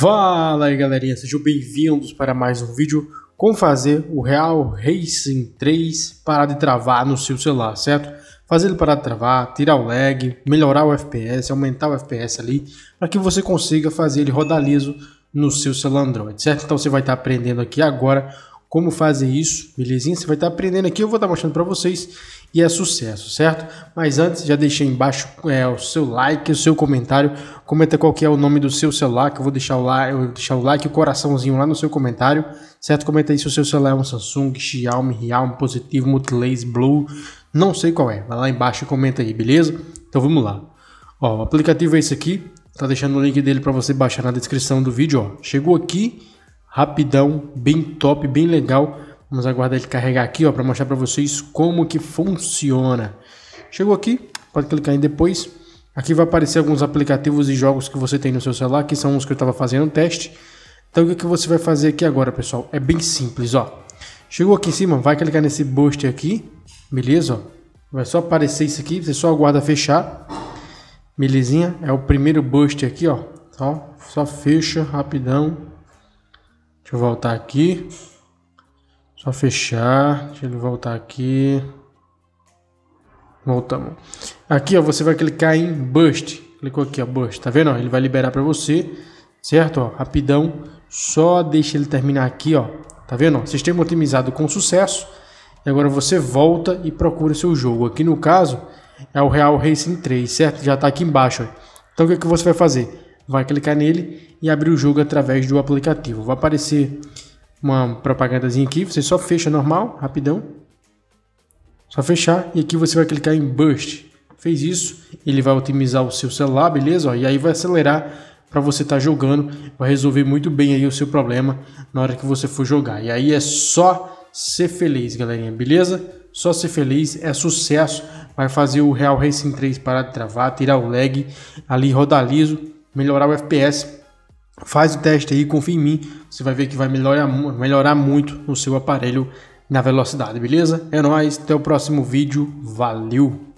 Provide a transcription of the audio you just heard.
Fala aí galerinha, sejam bem-vindos para mais um vídeo como fazer o Real Racing 3 parar de travar no seu celular, certo? Fazer ele parar de travar, tirar o lag, melhorar o FPS, aumentar o FPS ali, para que você consiga fazer ele rodar liso no seu celular Android, certo? Então você vai estar aprendendo aqui agora como fazer isso, belezinha? Você vai estar aprendendo aqui, eu vou estar mostrando para vocês e é sucesso, certo? Mas antes, já deixei embaixo é, o seu like, o seu comentário. Comenta qual que é o nome do seu celular, que eu vou deixar o, la eu deixar o like, o coraçãozinho lá no seu comentário, certo? Comenta aí se o seu celular é um Samsung, Xiaomi, Realme, Positivo, Multilaser, Blue, não sei qual é. Vai lá embaixo e comenta aí, beleza? Então vamos lá. Ó, o aplicativo é esse aqui. Tá deixando o link dele para você baixar na descrição do vídeo, ó. Chegou aqui, rapidão, bem top, bem legal Vamos aguardar ele carregar aqui, ó, para mostrar para vocês como que funciona. Chegou aqui, pode clicar em depois. Aqui vai aparecer alguns aplicativos e jogos que você tem no seu celular, que são os que eu estava fazendo o teste. Então o que você vai fazer aqui agora, pessoal? É bem simples, ó. Chegou aqui em cima, vai clicar nesse booster aqui, beleza? Ó. Vai só aparecer isso aqui, você só aguarda fechar. Belezinha? É o primeiro booster aqui, ó. Só, só fecha rapidão. Deixa eu voltar aqui. Só fechar, deixa ele voltar aqui. Voltamos. Aqui, ó, você vai clicar em Bust. Clicou aqui, ó, Bust. Tá vendo? Ele vai liberar para você, certo? Ó, rapidão. Só deixa ele terminar aqui, ó. Tá vendo? Sistema otimizado com sucesso. E agora você volta e procura seu jogo. Aqui no caso é o Real Racing 3, certo? Já tá aqui embaixo. Ó. Então o que, é que você vai fazer? Vai clicar nele e abrir o jogo através do aplicativo. Vai aparecer uma propagandazinha aqui, você só fecha normal, rapidão. Só fechar e aqui você vai clicar em Burst. Fez isso, ele vai otimizar o seu celular, beleza? e aí vai acelerar para você estar tá jogando, vai resolver muito bem aí o seu problema na hora que você for jogar. E aí é só ser feliz, galerinha, beleza? Só ser feliz é sucesso, vai fazer o Real Racing 3 parar de travar, tirar o lag, ali rodar liso, melhorar o FPS Faz o teste aí, confia em mim, você vai ver que vai melhorar, melhorar muito no seu aparelho na velocidade, beleza? É nóis, até o próximo vídeo, valeu!